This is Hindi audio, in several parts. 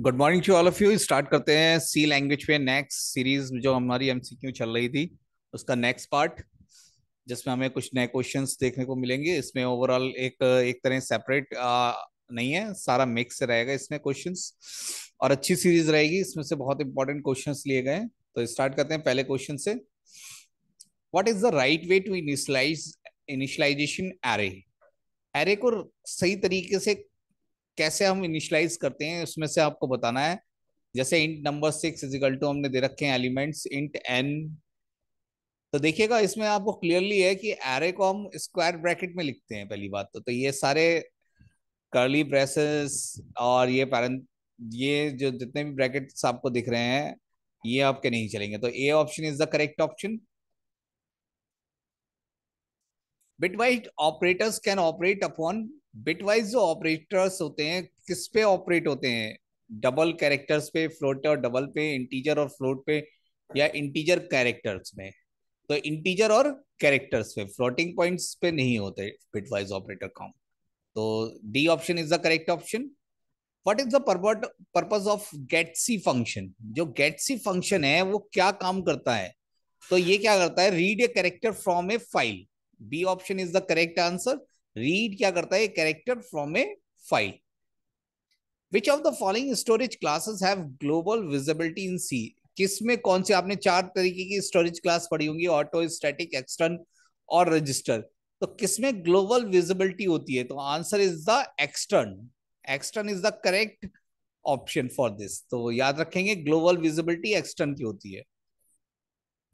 Good morning to all of you start करते हैं सी लैंग्वेज पे नेक्स्ट सीरीज जो हमारी एमसीक्यू चल रही थी उसका नेक्स्ट पार्ट जिसमें हमें कुछ नए क्वेश्चन देखने को मिलेंगे इसमें ओवरऑल एक एक तरह सेपरेट नहीं है सारा मिक्स रहेगा इसमें क्वेश्चन और अच्छी सीरीज रहेगी इसमें से बहुत इंपॉर्टेंट क्वेश्चन लिए गए तो स्टार्ट करते हैं पहले क्वेश्चन से what is the right way to initialise initialisation array array को सही तरीके से कैसे हम इनिशलाइज करते हैं उसमें से आपको बताना है जैसे int number six is equal to हमने दे रखे हैं एलिमेंट्स इंट एन तो देखिएगा इसमें आपको क्लियरली है कि एरे को हम स्क्वायर ब्रैकेट में लिखते हैं पहली बात तो तो ये सारे कर्ली ब्रेसेस और ये पैरेंट ये जो जितने भी ब्रैकेट्स आपको दिख रहे हैं ये आपके नहीं चलेंगे तो A option is the correct option bitwise operators can operate upon bitwise जो ऑपरेटर्स होते हैं किस पे ऑपरेट होते हैं डबल कैरेक्टर्स पे फ्लोट और डबल पे इंटीजर और फ्लोट पे या इंटीजर कैरेक्टर्स में तो इंटीजर और कैरेक्टर्स पे फ्लोटिंग पॉइंट्स पे नहीं होते बिटवाइज ऑपरेटर काम तो D option is the correct option what is the purpose of getc function जो गेट सी फंक्शन है वो क्या काम करता है तो ये क्या करता है read a character from a file B option is the correct answer read क्या करता है character from a file which of the following storage classes have global visibility in C किस में कौन से आपने चार तरीके की स्टोरेज क्लास पढ़ी होंगी ऑटो स्टैटिक एक्सटर्न और रजिस्टर तो किसमें ग्लोबल विजिबिलिटी होती है तो answer is the extern extern is the correct option for this तो याद रखेंगे ग्लोबल विजिबिलिटी एक्सटर्न की होती है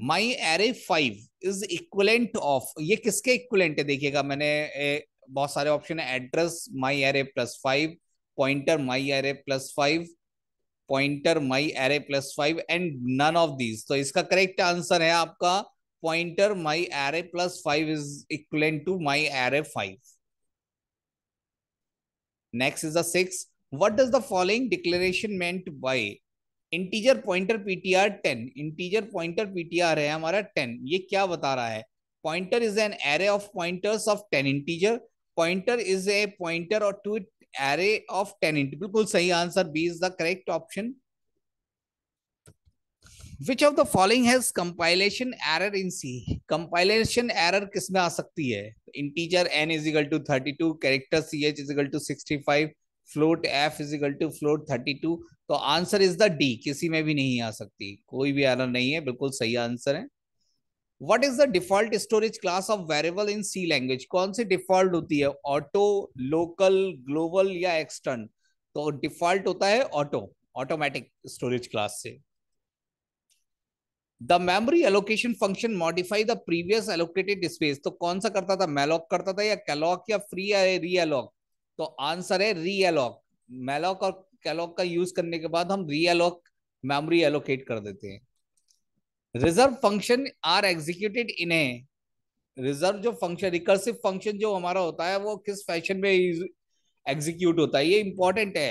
my array five is equivalent of ये किसके इक्वलेंट है देखिएगा मैंने ए, बहुत सारे ऑप्शन है address my array plus five pointer my array plus five pointer my array plus five and none of these तो इसका करेक्ट आंसर है आपका pointer my array plus five is equivalent to my array five next is the six what is the following declaration meant by integer pointer PTR ten integer pointer PTR है हमारा टेन ये क्या बता रहा है pointer is an array of pointers of ten integer pointer is a pointer और to array of ten int बिल्कुल सही answer B is the correct option which of the following has compilation error in C compilation error किसमें आ सकती है integer n is equal to thirty two character c h is to sixty float f is equal to float thirty two तो आंसर इज द डी किसी में भी नहीं आ सकती कोई भी आना नहीं है बिल्कुल सही आंसर है what is the default storage class of variable in C language कौन सी डिफॉल्ट होती है ऑटो लोकल ग्लोबल या एक्सटर्न तो डिफॉल्ट होता है ऑटो ऑटोमेटिक स्टोरेज क्लास से the memory allocation function modify the previous allocated space तो कौन सा करता था मेलॉक करता था या कैलॉक या फ्री री एलॉक तो आंसर है रीएलॉक मेलॉक और कैलॉक का यूज करने के बाद हम रीएलॉक मेमोरी एलोकेट कर देते हैं reserve function are executed in a reserve जो फंक्शन रिकर्सिव फंक्शन जो हमारा होता है वो किस फैशन में एग्जीक्यूट होता है ये इंपॉर्टेंट है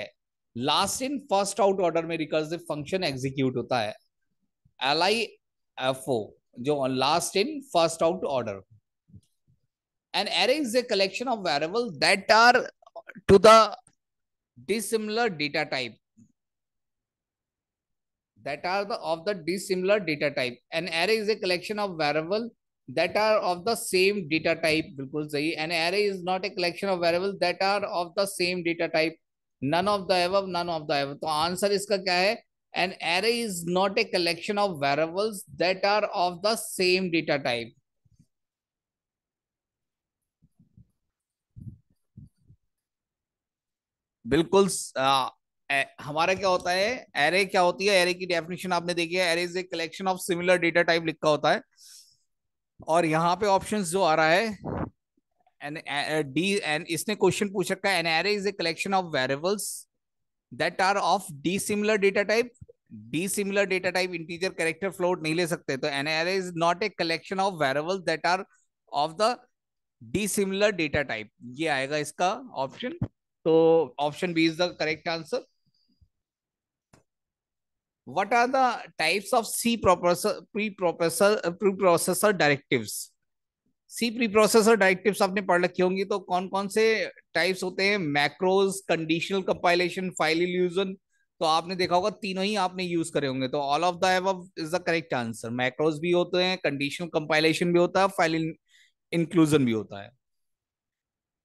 last in first out order में रिकर्सिव फंक्शन एग्जीक्यूट होता है एल आई एफ ओ जो last in first out order and array is a collection of variable that are to the dissimilar data type that are the of the dissimilar data type an array is a collection of variables that are of the same data type bilkul an array is not a collection of variables that are of the same data type none of the above none of the above to answer is kya hai an array is not a collection of variables that are of the same data type बिल्कुल हमारा क्या होता है एरे क्या होती है एरे की डेफिनेशन आपने देखी है array is a collection of similar data type लिखा होता है और यहाँ पे ऑप्शन जो आ रहा है डी एन इसने क्वेश्चन पूछ रखा है an array is a collection of variables that are of dissimilar data type dissimilar data type integer character float नहीं ले सकते तो an array is not a collection of variables that are of the dissimilar data type ये आएगा इसका ऑप्शन तो option B is the correct answer what are the types of C processor pre preprocessor directives? C preprocessor directive आपने पढ़ रखी होंगी तो कौन कौन से टाइप्स होते हैं macros conditional compilation file inclusion तो आपने देखा होगा तीनों ही आपने यूज करे होंगे तो all of the is the correct answer macros भी होते हैं कंडीशनल कंपाइलेशन भी होता है फाइल इंक्लूजन भी होता है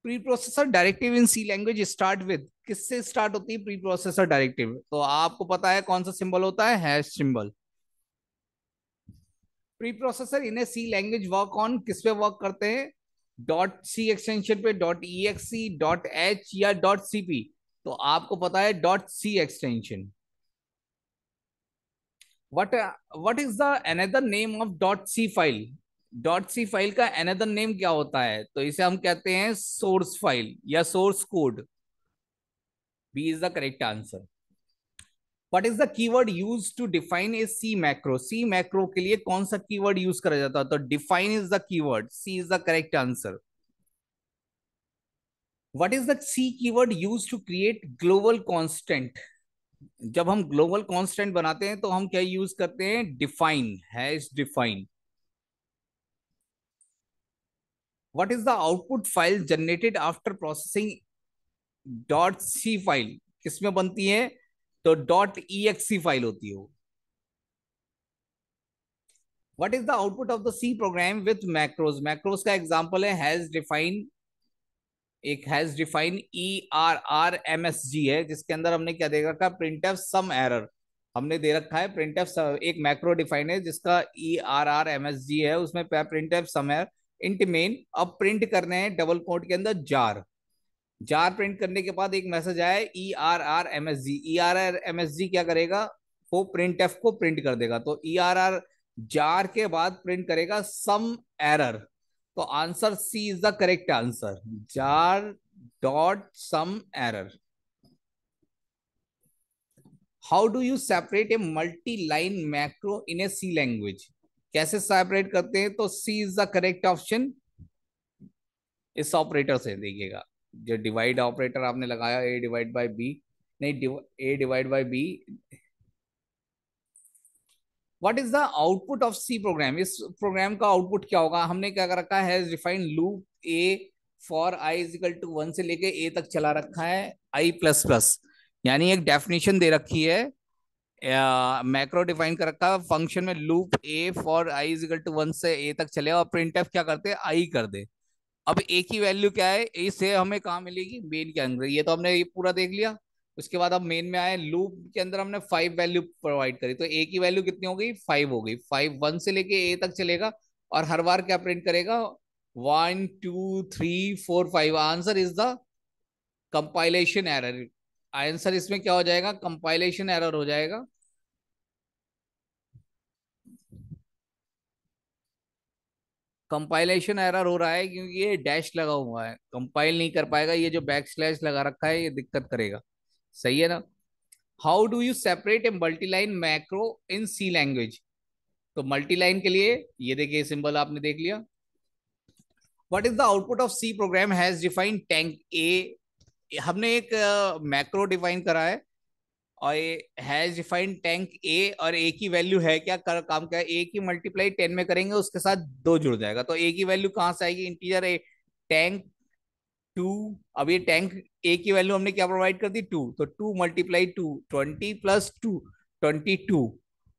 preprocessor directive in C language start with किससे स्टार्ट होती है प्रीप्रोसेसर डायरेक्टिव तो आपको पता है कौन सा सिंबल होता है हैश सिंबल प्रीप्रोसेसर इन्हें सी लैंग्वेज वर्क ऑन किस पे वर्क करते हैं डॉट सी एक्सटेंशन पे dot E X C dot H या डॉट सी पी तो आपको पता है dot C extension what what is the the name of dot C file dot C file का एनदर नेम क्या होता है तो इसे हम कहते हैं सोर्स फाइल या source code B is the correct answer what is the keyword use to define a C macro C macro के लिए कौन सा कीवर्ड यूज करा जाता है तो define is the keyword C is the correct answer what is the C keyword use to create global constant जब हम ग्लोबल कॉन्स्टेंट बनाते हैं तो हम क्या यूज करते हैं define has define what is the output file generated after processing dot c file किसमें बनती है तो डॉट ई एक्सी फाइल होती है what is the output of the c program with macros macros का example है has define एक has define E R R M S G है जिसके अंदर हमने क्या दे रखा है प्रिंट एफ सम एरर हमने दे रखा है प्रिंट एफ एक मैक्रो डिफाइन है जिसका E R R M S G है उसमें printf some error int main अब प्रिंट करने हैं डबल कोट के अंदर जार जार प्रिंट करने के बाद एक मैसेज आया E R R M S G E R R M S G क्या करेगा वो प्रिंट एफ को प्रिंट कर देगा तो ई आर आर जार के बाद प्रिंट करेगा सम एरर तो answer C is the correct answer जार dot some error how do you separate a multi line macro in a C language कैसे सेपरेट करते हैं तो C is the correct option इस ऑपरेटर से देखिएगा जो डिवाइड ऑपरेटर आपने लगाया ए डिवाइड बाय बी नहीं a divide by b what is the output of C program इस प्रोग्राम का आउटपुट क्या होगा हमने क्या कर रखा है refined loop a for i is equal to one से लेके ए तक चला रखा है आई प्लस प्लस यानी एक डेफिनेशन दे रखी है मैक्रो डिफाइन कर रखा है फंक्शन में loop a for i is equal to one से ए तक चले और प्रिंट एफ क्या करते हैं आई कर दे अब ए की वैल्यू क्या है ए से हमें कहा मिलेगी मेन के अंदर ये तो हमने ये पूरा देख लिया उसके बाद अब मेन में आए लूप के अंदर हमने फाइव वैल्यू प्रोवाइड करी तो ए की वैल्यू कितनी हो गई फाइव हो गई फाइव वन से लेके ए तक चलेगा और हर बार क्या प्रिंट करेगा one two three four five answer is the compilation error answer इसमें क्या हो जाएगा कंपाइलेशन एरर हो जाएगा कंपाइलेशन एरर हो रहा है क्योंकि ये डैश लगा हुआ है कंपाइल नहीं कर पाएगा ये जो बैक स्लैश लगा रखा है ये दिक्कत करेगा सही है ना how do you separate a multiline macro in C language तो मल्टीलाइन के लिए ये देखिए सिंबल आपने देख लिया what is the output of C program has defined tank a हमने एक मैक्रो डिफाइन करा है और ये हैज डिफाइंड टैंक ए और ए की वैल्यू है क्या कर काम क्या ए की मल्टीप्लाई टेन में करेंगे उसके साथ दो जुड़ जाएगा तो ए की वैल्यू कहाँ से आएगी इंटीजर ए टैंक टू अब ये टैंक ए की वैल्यू हमने क्या प्रोवाइड कर दी टू तो two multiply two twenty plus two twenty two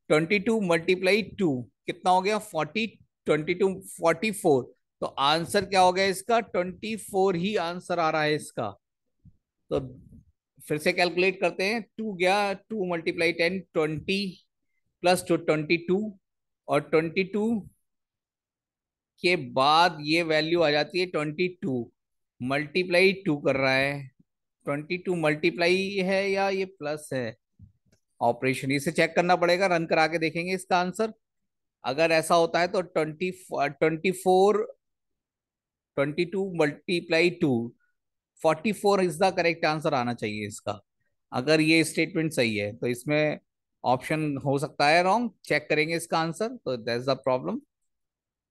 twenty two multiply two कितना हो गया forty twenty two forty four तो आंसर क्या हो गया इसका ट्वेंटी फोर ही आंसर आ रहा है इसका तो फिर से कैलकुलेट करते हैं टू गया two multiply ten twenty plus two twenty two और ट्वेंटी टू के बाद ये वैल्यू आ जाती है ट्वेंटी टू मल्टीप्लाई टू कर रहा है ट्वेंटी टू मल्टीप्लाई है या ये प्लस है ऑपरेशन इसे चेक करना पड़ेगा रन करा के देखेंगे इसका आंसर अगर ऐसा होता है तो twenty twenty four twenty two multiply two forty four is the correct answer आना चाहिए इसका अगर ये स्टेटमेंट सही है तो इसमें ऑप्शन हो सकता है रॉन्ग चेक करेंगे इसका आंसर तो that's the problem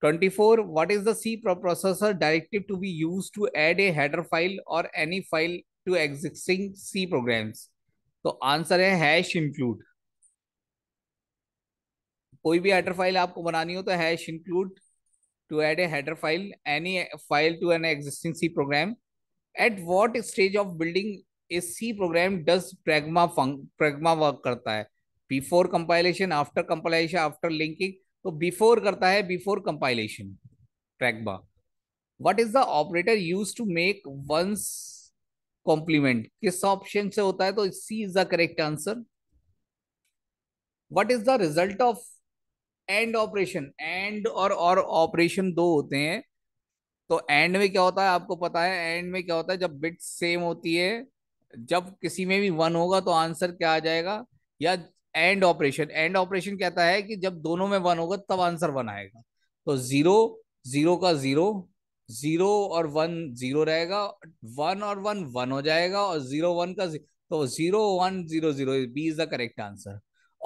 24 what is the c processor directive to be use to add a header file और any file to existing C programs तो आंसर है हैश इंक्लूड कोई भी हेडर फाइल आपको बनानी हो तो hash include to add a header file any file to an existing C program at what stage of building a C program does pragma pragma work करता है before compilation after compilation after linking तो बिफोर करता है before compilation pragma what is the operator use to make one's complement किस ऑप्शन से होता है तो C is the correct answer what is the result of and operation and और ऑपरेशन दो होते हैं तो एंड में क्या होता है आपको पता है एंड में क्या होता है जब बिट सेम होती है जब किसी में भी वन होगा तो आंसर क्या आ जाएगा या एंड ऑपरेशन एंड ऑपरेशन कहता है कि जब दोनों में वन होगा तब आंसर वन आएगा तो जीरो जीरो का जीरो जीरो और वन जीरो रहेगा वन और वन वन हो जाएगा और जीरो वन का तो zero one zero zero B is the correct answer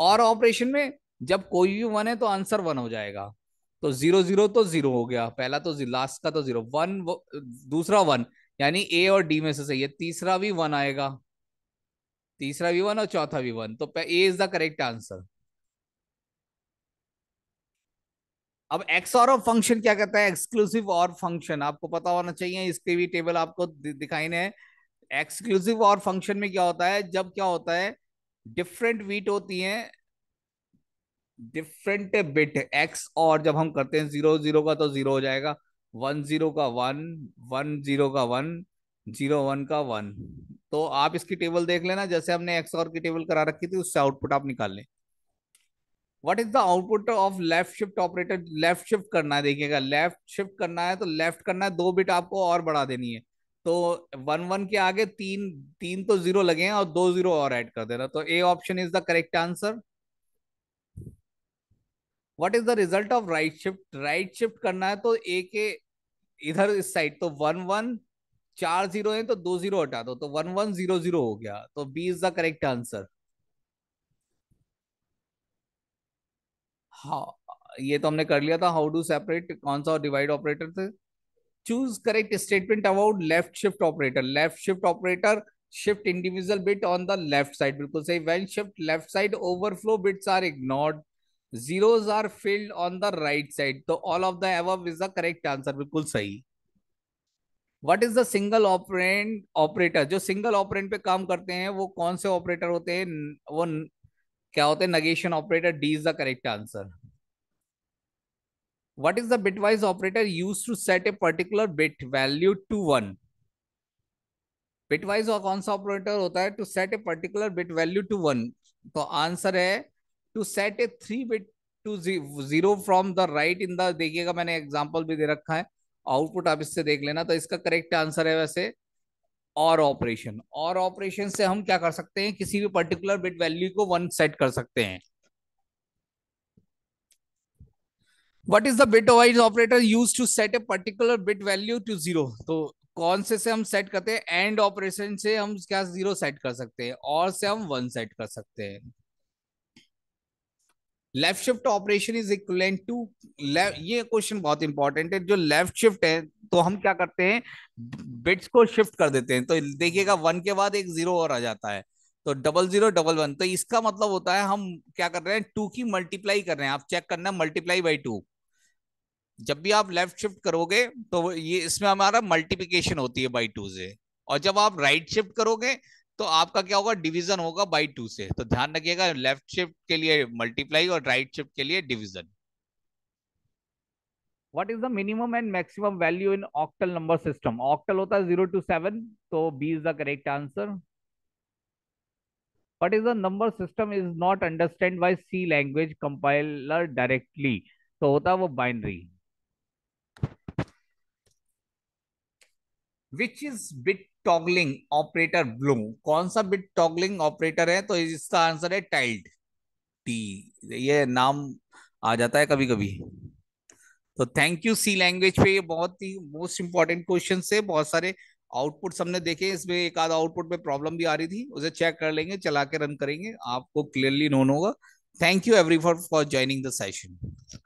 और ऑपरेशन में जब कोई भी वन है तो आंसर वन हो जाएगा तो जीरो जीरो तो जीरो हो गया पहला तो लास्ट का तो जीरो वन दूसरा वन यानी ए और डी में से सही है तीसरा भी वन आएगा तीसरा भी वन और चौथा भी वन तो A is the correct answer अब एक्स और फंक्शन क्या कहता है एक्सक्लूसिव और फंक्शन आपको पता होना चाहिए इसके भी टेबल आपको दिखाई ने एक्सक्लूसिव और फंक्शन में क्या होता है जब क्या होता है डिफरेंट वीट होती हैं डिफरेंट बिट एक्स और जब हम करते हैं जीरो जीरो का तो जीरो हो जाएगा वन जीरो का वन वन जीरो का वन जीरो वन का वन तो आप इसकी टेबल देख लेना जैसे हमने एक्स और की टेबल करा रखी थी उससे आउटपुट आप निकाल लें what is the output of left shift operator left shift करना है देखिएगा लेफ्ट शिफ्ट करना है तो लेफ्ट करना है दो बिट आपको और बढ़ा देनी है तो वन वन के आगे तीन तीन तो जीरो लगे हैं और दो जीरो और ऐड कर देना तो A option is the correct answer what is the result of right shift right shift करना है तो ए के इधर इस साइड तो वन वन चार जीरो है तो दो जीरो हटा दो तो वन वन जीरो जीरो हो गया तो B is the correct answer हाँ ये तो हमने कर लिया था हाउ डू सेपरेट कौन सा डिवाइड ऑपरेटर थे choose correct statement about left shift operator left shift operator shift individual bit on the left side बिल्कुल सही when shift left side overflow bits are ignored zeros are filled on the right side तो all of the above is the correct answer बिल्कुल सही what is dingle single operand operator जो सिंगल ऑपरेंट पे काम करते हैं वो कौन से ऑपरेटर होते हैं वो क्या होते हैं negation operator D is the correct answer what is the bitwise operator use to set a particular bit value to one bit bitwise कौन सा ऑपरेटर होता है to set a particular bit value to one तो आंसर है to set a three bit to zero from the right in the देखिएगा मैंने एग्जाम्पल भी दे रखा है आउटपुट आप इससे देख लेना तो इसका करेक्ट आंसर है वैसे और ऑपरेशन और ऑपरेशन से हम क्या कर सकते हैं किसी भी पर्टिकुलर बिट वैल्यू को वन सेट कर सकते हैं what is the bitwise operator use to set a particular bit value to zero तो कौन से से हम सेट करते हैं एंड ऑपरेशन से हम क्या जीरो सेट कर सकते हैं और से हम वन सेट कर सकते हैं left shift operation is equivalent to ये क्वेश्चन बहुत इंपॉर्टेंट है जो लेफ्ट शिफ्ट है तो हम क्या करते हैं बिट्स को शिफ्ट कर देते हैं तो देखिएगा वन के बाद एक जीरो और आ जाता है तो डबल जीरो डबल वन तो इसका मतलब होता है हम क्या कर रहे हैं टू की मल्टीप्लाई कर रहे हैं आप चेक करना मल्टीप्लाई बाई टू जब भी आप लेफ्ट शिफ्ट करोगे तो ये इसमें हमारा मल्टीप्लीकेशन होती है बाई टू से और जब आप राइट right शिफ्ट करोगे तो आपका क्या होगा डिवीजन होगा बाई टू से तो ध्यान रखिएगा लेफ्ट शिफ्ट के लिए मल्टीप्लाई और राइट शिफ्ट के लिए division what is the minimum and maximum value in octal number system octal होता है जीरो टू सेवन तो B is the correct answer what is the number system is not understand by C language compiler directly तो होता है वो binary which is bit toggling operator blue कौन सा बिट टॉगलिंग ऑपरेटर है तो इसका आंसर है टाइल्ड टी ये नाम आ जाता है कभी कभी तो थैंक यू सी लैंग्वेज पे ये बहुत ही मोस्ट इंपॉर्टेंट क्वेश्चन है बहुत सारे आउटपुट हमने देखे इसमें एक आध आउटपुट में प्रॉब्लम भी आ रही थी उसे चेक कर लेंगे चला के रन करेंगे आपको क्लियरली नोन होगा thank you every for for joining the session